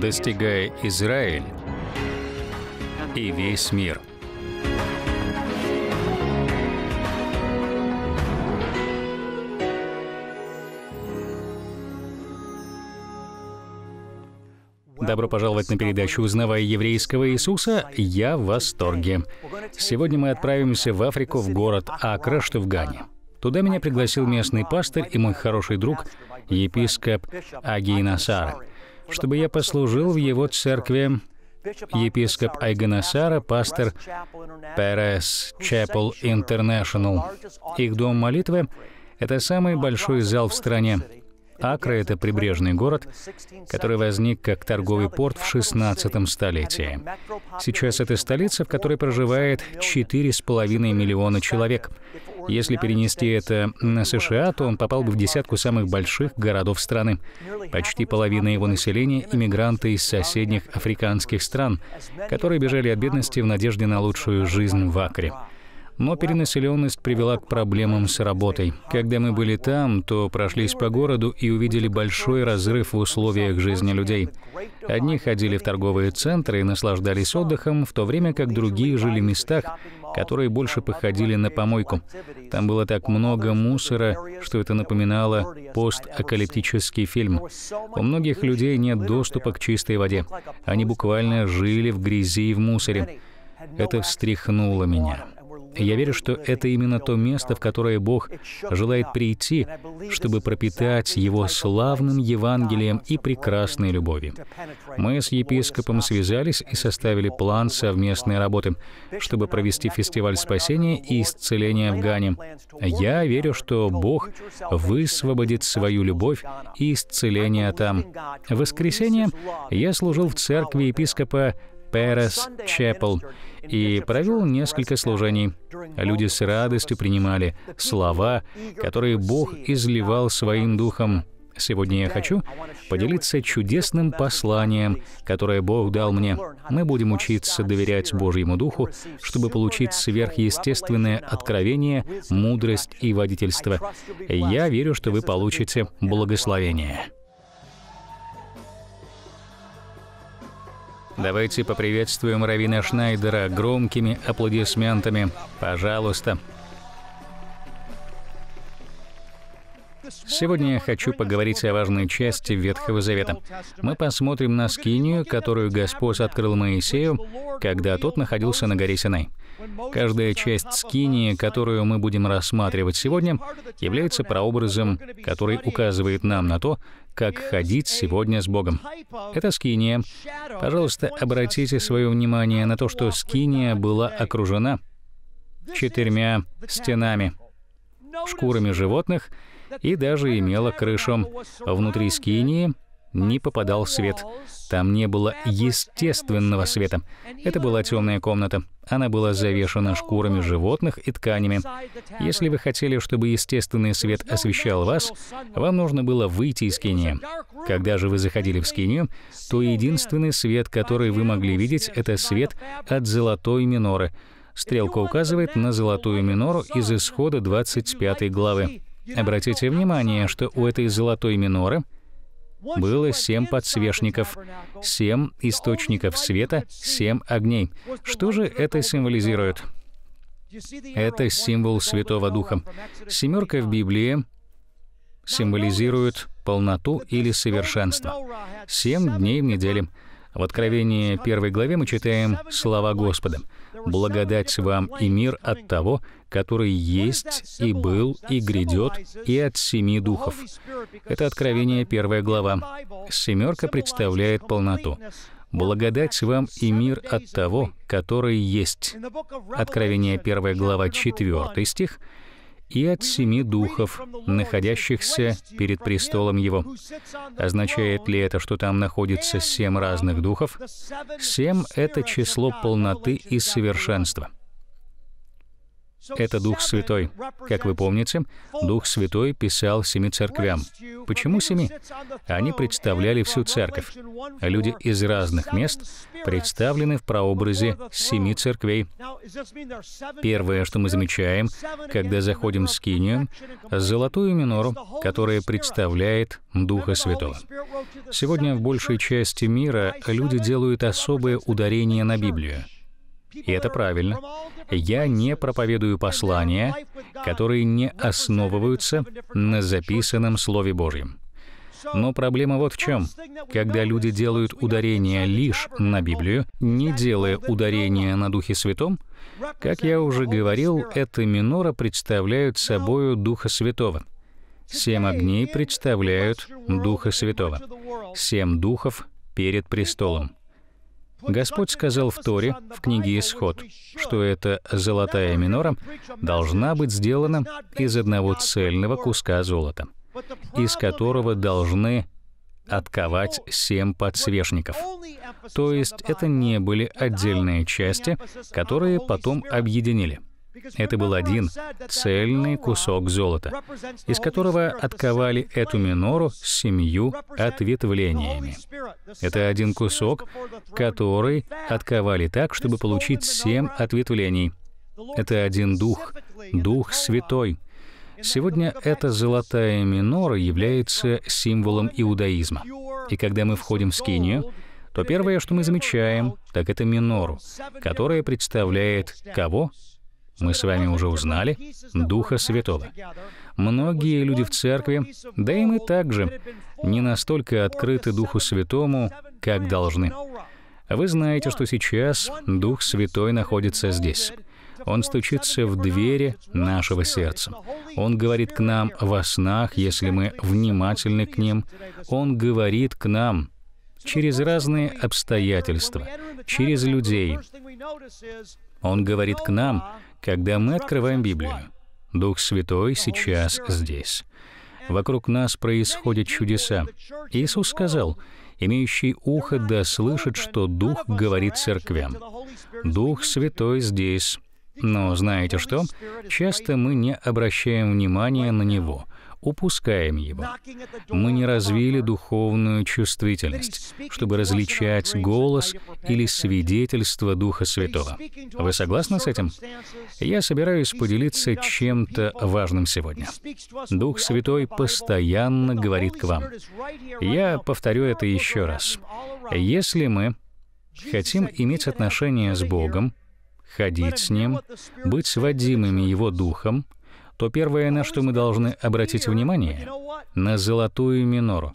достигая Израиль и весь мир. Добро пожаловать на передачу «Узнавая еврейского Иисуса». Я в восторге. Сегодня мы отправимся в Африку, в город Акра, что в Гане. Туда меня пригласил местный пастор и мой хороший друг, епископ Аги Насара чтобы я послужил в его церкви. Епископ Айганасара, пастор Перес Chapel Интернешнл, Их дом молитвы — это самый большой зал в стране. Акра — это прибрежный город, который возник как торговый порт в 16 столетии. Сейчас это столица, в которой проживает 4,5 миллиона человек. Если перенести это на США, то он попал бы в десятку самых больших городов страны. Почти половина его населения — иммигранты из соседних африканских стран, которые бежали от бедности в надежде на лучшую жизнь в Акре но перенаселенность привела к проблемам с работой. Когда мы были там, то прошлись по городу и увидели большой разрыв в условиях жизни людей. Одни ходили в торговые центры и наслаждались отдыхом, в то время как другие жили в местах, которые больше походили на помойку. Там было так много мусора, что это напоминало постакалиптический фильм. У многих людей нет доступа к чистой воде. Они буквально жили в грязи и в мусоре. Это встряхнуло меня. Я верю, что это именно то место, в которое Бог желает прийти, чтобы пропитать Его славным Евангелием и прекрасной любовью. Мы с епископом связались и составили план совместной работы, чтобы провести фестиваль спасения и исцеления в Гане. Я верю, что Бог высвободит свою любовь и исцеление там. В воскресенье я служил в церкви епископа Перес Чепл и провел несколько служений. Люди с радостью принимали слова, которые Бог изливал своим духом. Сегодня я хочу поделиться чудесным посланием, которое Бог дал мне. Мы будем учиться доверять Божьему Духу, чтобы получить сверхъестественное откровение, мудрость и водительство. Я верю, что вы получите благословение. Давайте поприветствуем Равина Шнайдера громкими аплодисментами. Пожалуйста. Сегодня я хочу поговорить о важной части Ветхого Завета. Мы посмотрим на скинию, которую Господь открыл Моисею, когда тот находился на горе Синай. Каждая часть скинии, которую мы будем рассматривать сегодня, является прообразом, который указывает нам на то, как ходить сегодня с Богом. Это скиния. Пожалуйста, обратите свое внимание на то, что скиния была окружена четырьмя стенами, шкурами животных — и даже имела крышу. Внутри скинии не попадал свет. Там не было естественного света. Это была темная комната. Она была завешена шкурами животных и тканями. Если вы хотели, чтобы естественный свет освещал вас, вам нужно было выйти из скинии. Когда же вы заходили в скинию, то единственный свет, который вы могли видеть, это свет от золотой миноры. Стрелка указывает на золотую минору из исхода 25 главы. Обратите внимание, что у этой золотой миноры было семь подсвечников, семь источников света, семь огней. Что же это символизирует? Это символ Святого Духа. Семерка в Библии символизирует полноту или совершенство. Семь дней в неделе. В Откровении первой главе мы читаем слова Господа. Благодать вам и мир от того, который есть и был и грядет, и от семи духов. Это Откровение, первая глава. Семерка представляет полноту. Благодать вам и мир от того, который есть. Откровение, первая глава, четвертый стих — и от семи духов, находящихся перед престолом его. Означает ли это, что там находится семь разных духов? Семь — это число полноты и совершенства. Это Дух Святой. Как вы помните, Дух Святой писал семи церквям. Почему семи? Они представляли всю церковь. Люди из разных мест представлены в прообразе семи церквей. Первое, что мы замечаем, когда заходим в Скинию, золотую минору, которая представляет Духа Святого. Сегодня в большей части мира люди делают особое ударение на Библию — и это правильно. Я не проповедую послания, которые не основываются на записанном Слове Божьем. Но проблема вот в чем. Когда люди делают ударение лишь на Библию, не делая ударения на Духе Святом, как я уже говорил, это минора представляют собою Духа Святого. Семь огней представляют Духа Святого. Семь духов перед престолом. Господь сказал в Торе, в книге «Исход», что эта золотая минора должна быть сделана из одного цельного куска золота, из которого должны отковать семь подсвечников. То есть это не были отдельные части, которые потом объединили — это был один цельный кусок золота, из которого отковали эту минору с семью ответвлениями. Это один кусок, который отковали так, чтобы получить семь ответвлений. Это один дух, Дух Святой. Сегодня эта золотая минора является символом иудаизма. И когда мы входим в Скинию, то первое, что мы замечаем, так это минору, которая представляет кого? мы с вами уже узнали, Духа Святого. Многие люди в церкви, да и мы также, не настолько открыты Духу Святому, как должны. Вы знаете, что сейчас Дух Святой находится здесь. Он стучится в двери нашего сердца. Он говорит к нам во снах, если мы внимательны к ним. Он говорит к нам через разные обстоятельства, через людей. Он говорит к нам, когда мы открываем Библию, Дух Святой сейчас здесь. Вокруг нас происходят чудеса. Иисус сказал, «Имеющий ухо да слышит, что Дух говорит церквям». Дух Святой здесь. Но знаете что? Часто мы не обращаем внимания на Него — упускаем его. Мы не развили духовную чувствительность, чтобы различать голос или свидетельство Духа Святого. Вы согласны с этим? Я собираюсь поделиться чем-то важным сегодня. Дух Святой постоянно говорит к вам. Я повторю это еще раз. Если мы хотим иметь отношения с Богом, ходить с Ним, быть сводимыми Его Духом, то первое, на что мы должны обратить внимание, на золотую минору,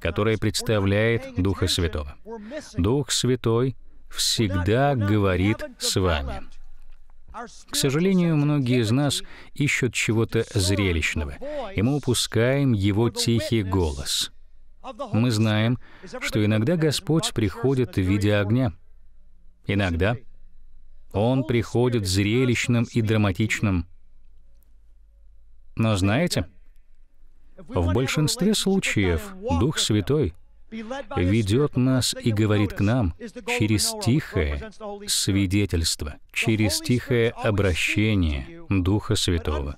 которая представляет Духа Святого. Дух Святой всегда говорит с вами. К сожалению, многие из нас ищут чего-то зрелищного, и мы упускаем его тихий голос. Мы знаем, что иногда Господь приходит в виде огня. Иногда Он приходит зрелищным и драматичным. Но знаете, в большинстве случаев Дух Святой ведет нас и говорит к нам через тихое свидетельство, через тихое обращение Духа Святого.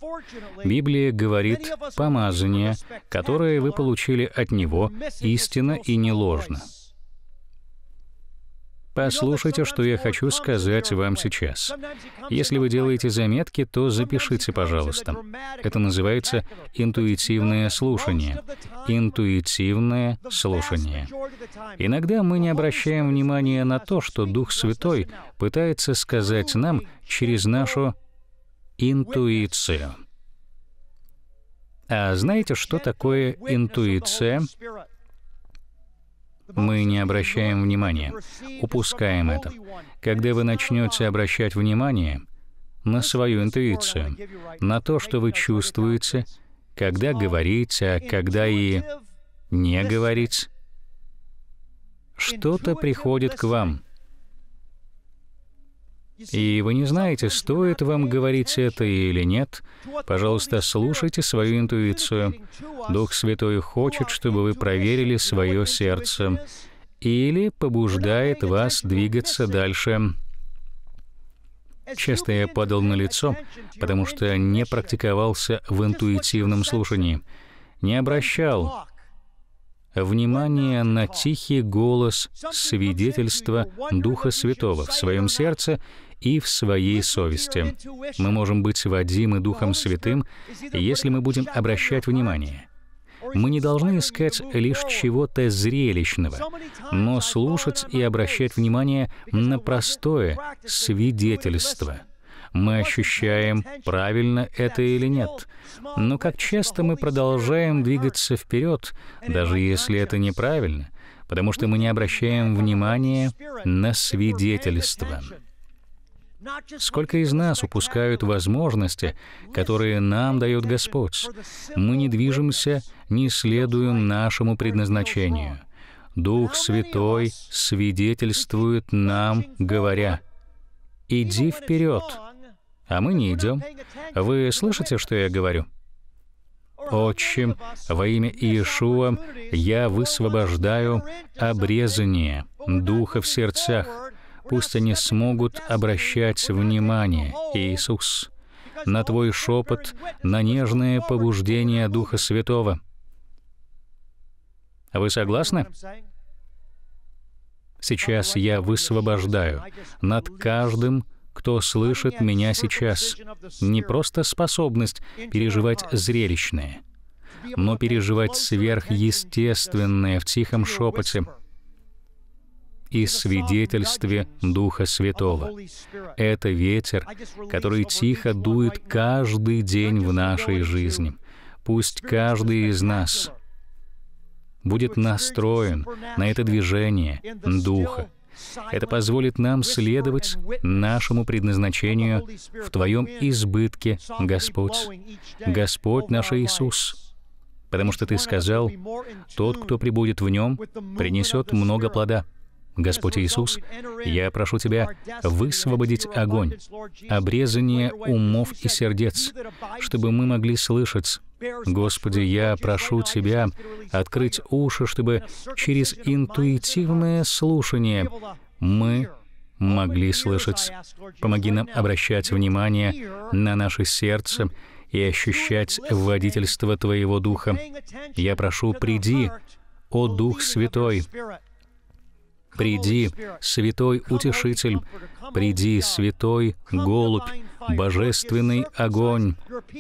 Библия говорит «помазание, которое вы получили от Него, истинно и не ложно». Послушайте, что я хочу сказать вам сейчас. Если вы делаете заметки, то запишите, пожалуйста. Это называется интуитивное слушание. Интуитивное слушание. Иногда мы не обращаем внимания на то, что Дух Святой пытается сказать нам через нашу интуицию. А знаете, что такое интуиция? Мы не обращаем внимания, упускаем это. Когда вы начнете обращать внимание на свою интуицию, на то, что вы чувствуете, когда говорить, а когда и не говорить, что-то приходит к вам. И вы не знаете, стоит вам говорить это или нет. Пожалуйста, слушайте свою интуицию. Дух Святой хочет, чтобы вы проверили свое сердце или побуждает вас двигаться дальше. Часто я падал на лицо, потому что не практиковался в интуитивном слушании, не обращал внимание на тихий голос свидетельства Духа Святого в своем сердце и в своей совести. Мы можем быть водимы Духом Святым, если мы будем обращать внимание. Мы не должны искать лишь чего-то зрелищного, но слушать и обращать внимание на простое свидетельство — мы ощущаем, правильно это или нет. Но как часто мы продолжаем двигаться вперед, даже если это неправильно, потому что мы не обращаем внимания на свидетельство. Сколько из нас упускают возможности, которые нам дает Господь? Мы не движемся, не следуем нашему предназначению. Дух Святой свидетельствует нам, говоря, «Иди вперед, а мы не идем. Вы слышите, что я говорю? «Отчим, во имя Иешуа я высвобождаю обрезание духа в сердцах. Пусть они смогут обращать внимание, Иисус, на Твой шепот, на нежное побуждение Духа Святого». Вы согласны? Сейчас я высвобождаю над каждым кто слышит меня сейчас, не просто способность переживать зрелищное, но переживать сверхъестественное в тихом шепоте и свидетельстве Духа Святого. Это ветер, который тихо дует каждый день в нашей жизни. Пусть каждый из нас будет настроен на это движение Духа, это позволит нам следовать нашему предназначению в Твоем избытке, Господь. Господь наш Иисус, потому что Ты сказал, «Тот, кто прибудет в Нем, принесет много плода». Господь Иисус, я прошу Тебя высвободить огонь, обрезание умов и сердец, чтобы мы могли слышать Господи, я прошу Тебя открыть уши, чтобы через интуитивное слушание мы могли слышать. Помоги нам обращать внимание на наше сердце и ощущать водительство Твоего Духа. Я прошу, приди, о Дух Святой, Приди, святой утешитель, приди, святой голубь, божественный огонь.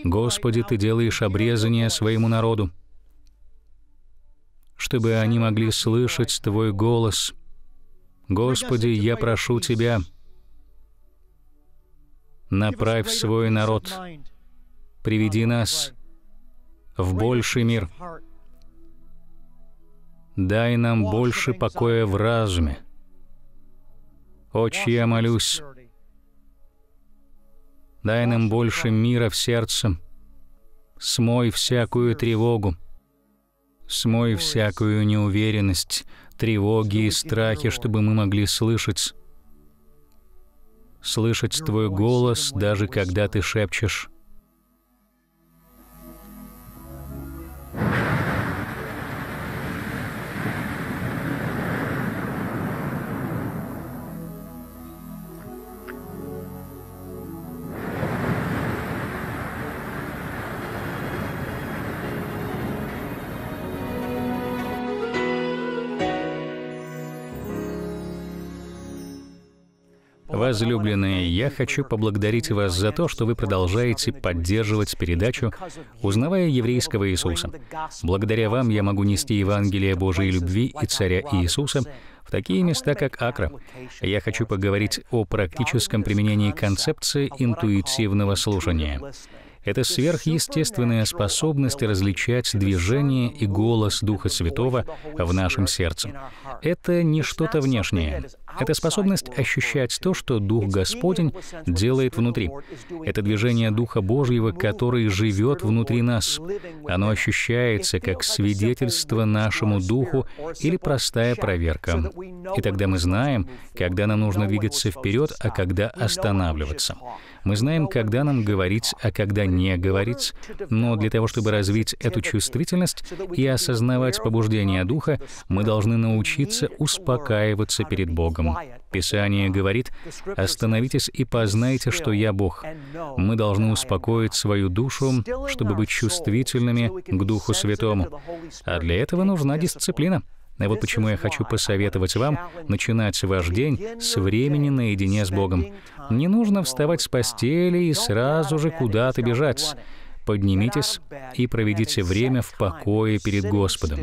Господи, Ты делаешь обрезание своему народу, чтобы они могли слышать Твой голос. Господи, я прошу Тебя, направь свой народ, приведи нас в больший мир. Дай нам больше покоя в разуме. Отче, я молюсь, Дай нам больше мира в сердце. Смой всякую тревогу. Смой всякую неуверенность, тревоги и страхи, чтобы мы могли слышать. Слышать Твой голос, даже когда Ты шепчешь. Возлюбленные, я хочу поблагодарить вас за то, что вы продолжаете поддерживать передачу, узнавая еврейского Иисуса. Благодаря вам я могу нести Евангелие Божьей любви и Царя Иисуса в такие места, как Акра. Я хочу поговорить о практическом применении концепции интуитивного слушания. Это сверхъестественная способность различать движение и голос Духа Святого в нашем сердце. Это не что-то внешнее. Это способность ощущать то, что Дух Господень делает внутри. Это движение Духа Божьего, который живет внутри нас. Оно ощущается как свидетельство нашему Духу или простая проверка. И тогда мы знаем, когда нам нужно двигаться вперед, а когда останавливаться. Мы знаем, когда нам говорить, а когда не говорить. Но для того, чтобы развить эту чувствительность и осознавать побуждение Духа, мы должны научиться успокаиваться перед Богом. Богом. Писание говорит, «Остановитесь и познайте, что я Бог». Мы должны успокоить свою душу, чтобы быть чувствительными к Духу Святому. А для этого нужна дисциплина. И вот почему я хочу посоветовать вам начинать ваш день с времени наедине с Богом. Не нужно вставать с постели и сразу же куда-то бежать поднимитесь и проведите время в покое перед Господом.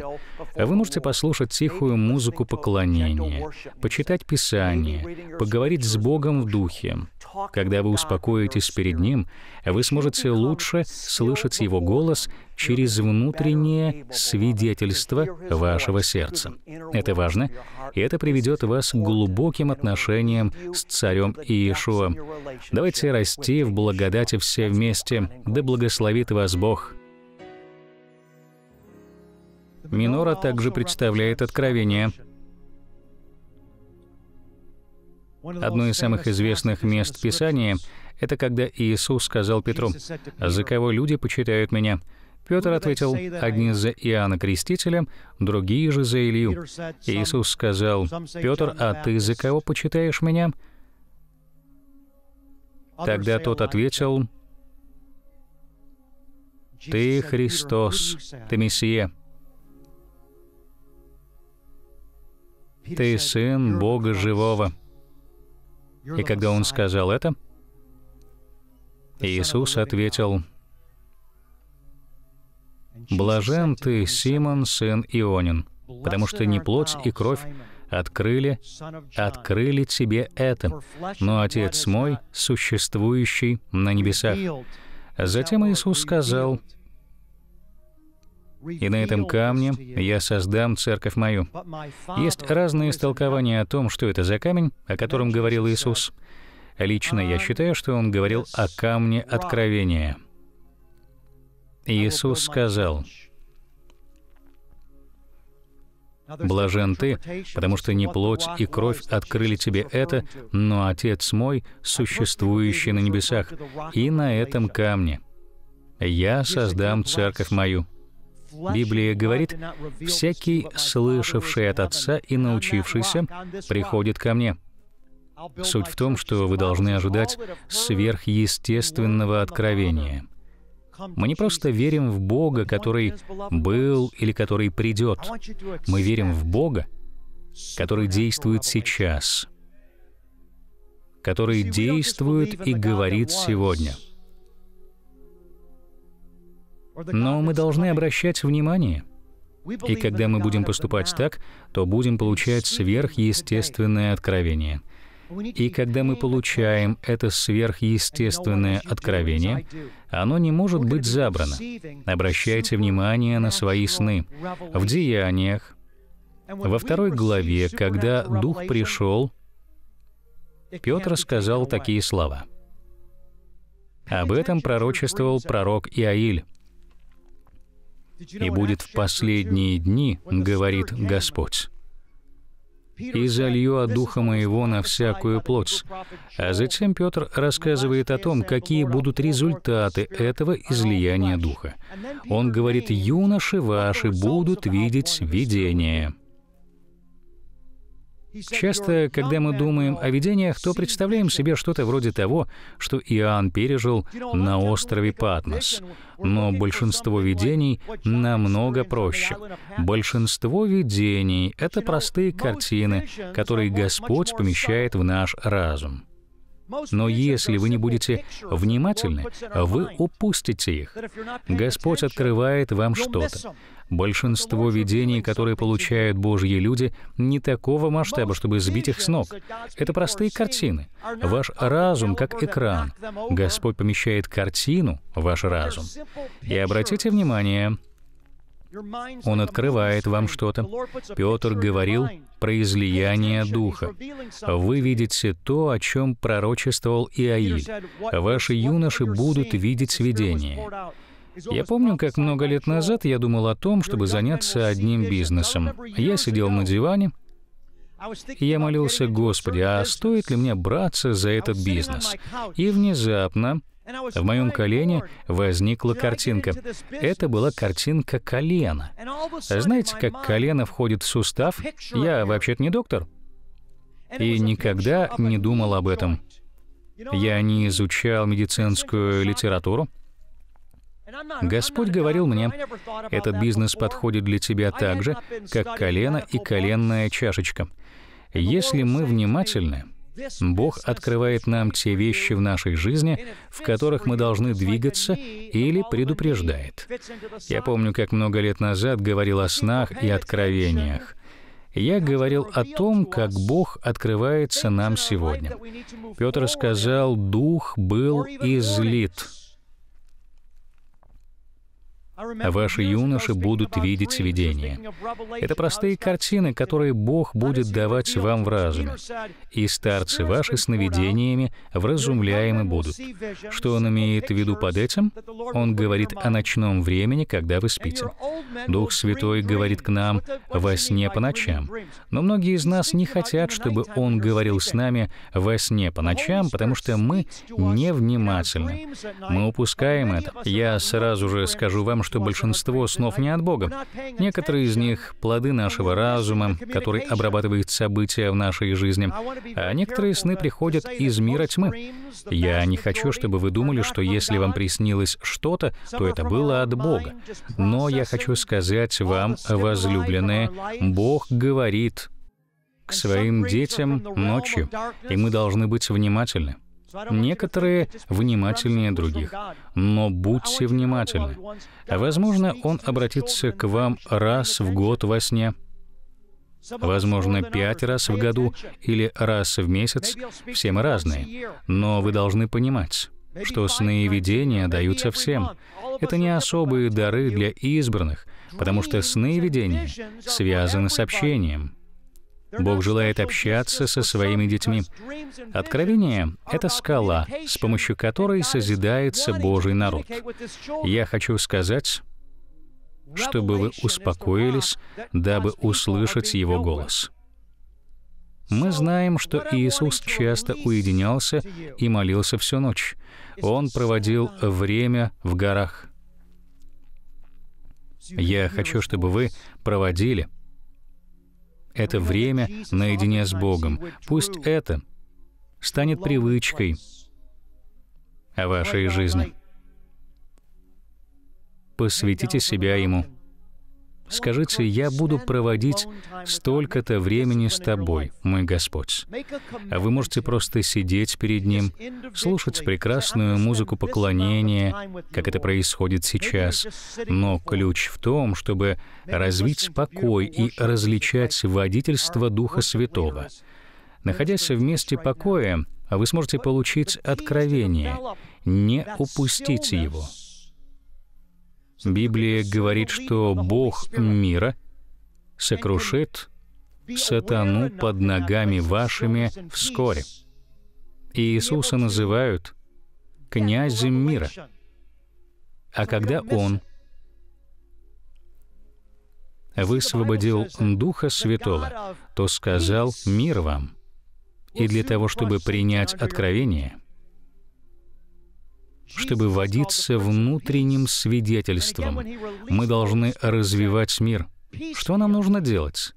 Вы можете послушать тихую музыку поклонения, почитать Писание, поговорить с Богом в духе. Когда вы успокоитесь перед Ним, вы сможете лучше слышать Его голос, через внутреннее свидетельство вашего сердца. Это важно, и это приведет вас к глубоким отношениям с Царем Иешуа. Давайте расти в благодати все вместе, да благословит вас Бог. Минора также представляет откровение. Одно из самых известных мест Писания — это когда Иисус сказал Петру, «За кого люди почитают Меня? Петр ответил, «Одни за Иоанна Крестителя, другие же за Илью». Иисус сказал, «Петр, а ты за кого почитаешь меня?» Тогда тот ответил, «Ты Христос, ты Мессия, ты Сын Бога Живого». И когда он сказал это, Иисус ответил, «Блажен ты, Симон, сын Ионин, потому что не плоть и кровь открыли, открыли тебе это, но Отец мой, существующий на небесах». Затем Иисус сказал, и на этом камне я создам церковь мою. Есть разные истолкования о том, что это за камень, о котором говорил Иисус. Лично я считаю, что он говорил о камне откровения. Иисус сказал, «Блажен ты, потому что не плоть и кровь открыли тебе это, но Отец мой, существующий на небесах, и на этом камне. Я создам церковь мою». Библия говорит, «Всякий, слышавший от Отца и научившийся, приходит ко мне». Суть в том, что вы должны ожидать сверхъестественного откровения — мы не просто верим в Бога, который был или который придет. Мы верим в Бога, который действует сейчас, который действует и говорит сегодня. Но мы должны обращать внимание. И когда мы будем поступать так, то будем получать сверхъестественное откровение — и когда мы получаем это сверхъестественное откровение, оно не может быть забрано. Обращайте внимание на свои сны. В Деяниях, во второй главе, когда Дух пришел, Петр сказал такие слова. Об этом пророчествовал пророк Иаиль. «И будет в последние дни, — говорит Господь, — и залью от Духа Моего на всякую плоть». А затем Петр рассказывает о том, какие будут результаты этого излияния Духа. Он говорит, «Юноши ваши будут видеть видение». Часто, когда мы думаем о видениях, то представляем себе что-то вроде того, что Иоанн пережил на острове Патмос. Но большинство видений намного проще. Большинство видений — это простые картины, которые Господь помещает в наш разум. Но если вы не будете внимательны, вы упустите их. Господь открывает вам что-то. Большинство видений, которые получают Божьи люди, не такого масштаба, чтобы сбить их с ног. Это простые картины. Ваш разум как экран. Господь помещает картину, в ваш разум. И обратите внимание, он открывает вам что-то. Петр говорил про излияние Духа. Вы видите то, о чем пророчествовал Иаиль. Ваши юноши будут видеть видение. Я помню, как много лет назад я думал о том, чтобы заняться одним бизнесом. Я сидел на диване, и я молился, «Господи, а стоит ли мне браться за этот бизнес?» И внезапно в моем колене возникла картинка. Это была картинка колена. Знаете, как колено входит в сустав? Я вообще-то не доктор. И никогда не думал об этом. Я не изучал медицинскую литературу. Господь говорил мне, этот бизнес подходит для тебя так же, как колено и коленная чашечка. Если мы внимательны, Бог открывает нам те вещи в нашей жизни, в которых мы должны двигаться или предупреждает. Я помню, как много лет назад говорил о снах и откровениях. Я говорил о том, как Бог открывается нам сегодня. Петр сказал, «Дух был излит». Ваши юноши будут видеть видения. Это простые картины, которые Бог будет давать вам в разуме. И старцы ваши сновидениями вразумляемы будут. Что он имеет в виду под этим? Он говорит о ночном времени, когда вы спите. Дух Святой говорит к нам во сне по ночам. Но многие из нас не хотят, чтобы Он говорил с нами во сне по ночам, потому что мы невнимательны. Мы упускаем это. Я сразу же скажу вам, что что большинство снов не от Бога. Некоторые из них — плоды нашего разума, который обрабатывает события в нашей жизни, а некоторые сны приходят из мира тьмы. Я не хочу, чтобы вы думали, что если вам приснилось что-то, то это было от Бога. Но я хочу сказать вам, возлюбленные, Бог говорит к своим детям ночью, и мы должны быть внимательны. Некоторые внимательнее других, но будьте внимательны. Возможно, он обратится к вам раз в год во сне, возможно, пять раз в году или раз в месяц. Все мы разные, но вы должны понимать, что сны и видения даются всем. Это не особые дары для избранных, потому что сны и видения связаны с общением — Бог желает общаться со своими детьми. Откровение — это скала, с помощью которой созидается Божий народ. Я хочу сказать, чтобы вы успокоились, дабы услышать Его голос. Мы знаем, что Иисус часто уединялся и молился всю ночь. Он проводил время в горах. Я хочу, чтобы вы проводили — это время наедине с Богом. Пусть это станет привычкой о вашей жизни. Посвятите себя Ему. Скажите, я буду проводить столько-то времени с тобой, мой Господь. А вы можете просто сидеть перед Ним, слушать прекрасную музыку поклонения, как это происходит сейчас. Но ключ в том, чтобы развить покой и различать водительство Духа Святого. Находясь в месте покоя, вы сможете получить откровение, не упустите его. Библия говорит, что Бог мира сокрушит сатану под ногами вашими вскоре. Иисуса называют князем мира. А когда Он высвободил Духа Святого, то сказал «Мир вам». И для того, чтобы принять откровение, чтобы водиться внутренним свидетельством. Мы должны развивать мир. Что нам нужно делать?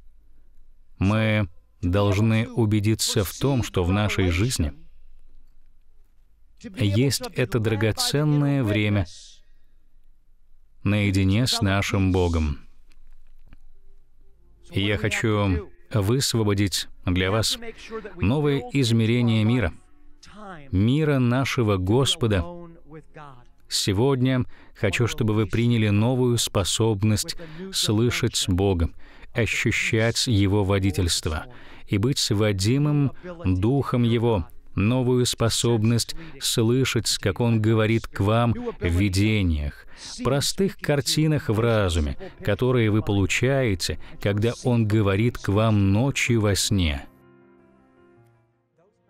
Мы должны убедиться в том, что в нашей жизни есть это драгоценное время наедине с нашим Богом. я хочу высвободить для вас новое измерение мира, мира нашего Господа — Сегодня хочу, чтобы вы приняли новую способность слышать с Богом, ощущать Его водительство и быть водимым Духом Его, новую способность слышать, как Он говорит к вам в видениях, простых картинах в разуме, которые вы получаете, когда Он говорит к вам ночью во сне.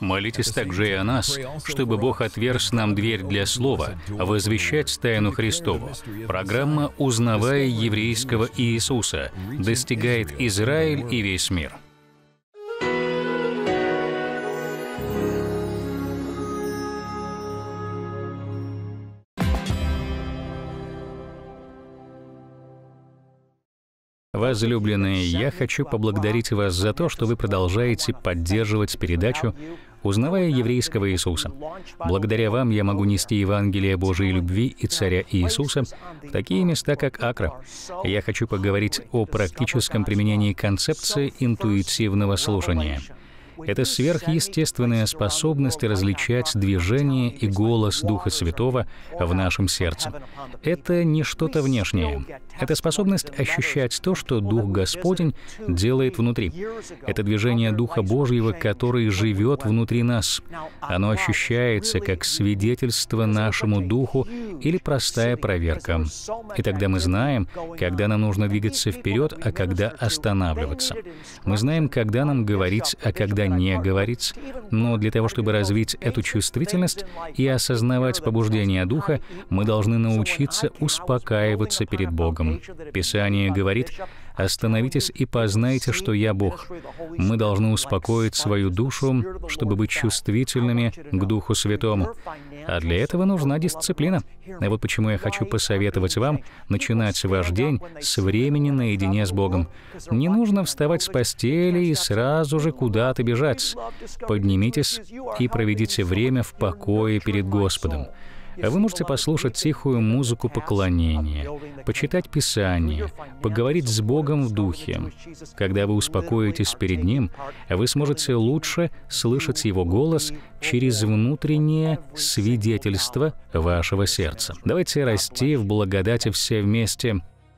Молитесь также и о нас, чтобы Бог отверз нам дверь для слова, возвещать тайну Христову. Программа «Узнавая еврейского Иисуса» достигает Израиль и весь мир. Возлюбленные, я хочу поблагодарить вас за то, что вы продолжаете поддерживать передачу узнавая еврейского Иисуса. Благодаря вам я могу нести Евангелие Божьей любви и Царя Иисуса в такие места, как Акра. Я хочу поговорить о практическом применении концепции интуитивного слушания. Это сверхъестественная способность различать движение и голос Духа Святого в нашем сердце. Это не что-то внешнее. Это способность ощущать то, что Дух Господень делает внутри. Это движение Духа Божьего, который живет внутри нас. Оно ощущается как свидетельство нашему Духу или простая проверка. И тогда мы знаем, когда нам нужно двигаться вперед, а когда останавливаться. Мы знаем, когда нам говорить, а когда не говорится. Но для того, чтобы развить эту чувствительность и осознавать побуждение Духа, мы должны научиться успокаиваться перед Богом. Писание говорит, «Остановитесь и познайте, что я Бог». Мы должны успокоить свою душу, чтобы быть чувствительными к Духу Святому. А для этого нужна дисциплина. И вот почему я хочу посоветовать вам начинать ваш день с времени наедине с Богом. Не нужно вставать с постели и сразу же куда-то бежать. Поднимитесь и проведите время в покое перед Господом. Вы можете послушать тихую музыку поклонения, почитать Писание, поговорить с Богом в духе. Когда вы успокоитесь перед Ним, вы сможете лучше слышать Его голос через внутреннее свидетельство вашего сердца. Давайте расти в благодати все вместе.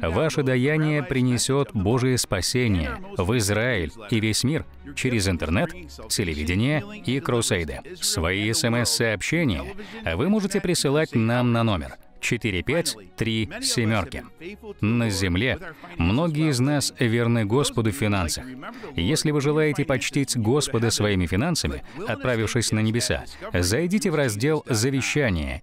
Ваше даяние принесет Божие спасение в Израиль и весь мир через интернет, телевидение и крусейды. Свои смс-сообщения вы можете присылать нам на номер 4-5-3 семерки. На земле многие из нас верны Господу в финансах. Если вы желаете почтить Господа своими финансами, отправившись на небеса, зайдите в раздел «Завещание»